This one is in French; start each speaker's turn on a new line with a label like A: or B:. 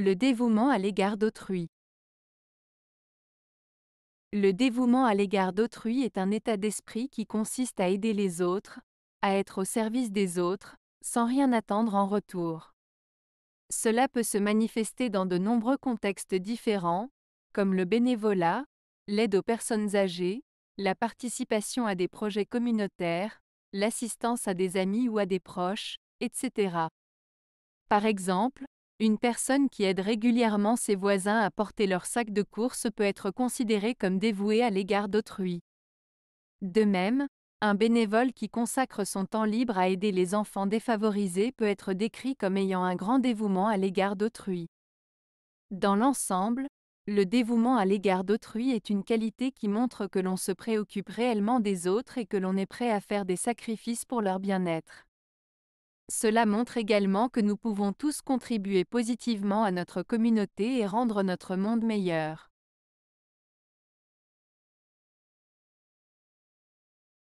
A: Le dévouement à l'égard d'autrui. Le dévouement à l'égard d'autrui est un état d'esprit qui consiste à aider les autres, à être au service des autres, sans rien attendre en retour. Cela peut se manifester dans de nombreux contextes différents, comme le bénévolat, l'aide aux personnes âgées, la participation à des projets communautaires, l'assistance à des amis ou à des proches, etc. Par exemple, une personne qui aide régulièrement ses voisins à porter leur sac de course peut être considérée comme dévouée à l'égard d'autrui. De même, un bénévole qui consacre son temps libre à aider les enfants défavorisés peut être décrit comme ayant un grand dévouement à l'égard d'autrui. Dans l'ensemble, le dévouement à l'égard d'autrui est une qualité qui montre que l'on se préoccupe réellement des autres et que l'on est prêt à faire des sacrifices pour leur bien-être. Cela montre également que nous pouvons tous contribuer positivement à notre communauté et rendre notre monde meilleur.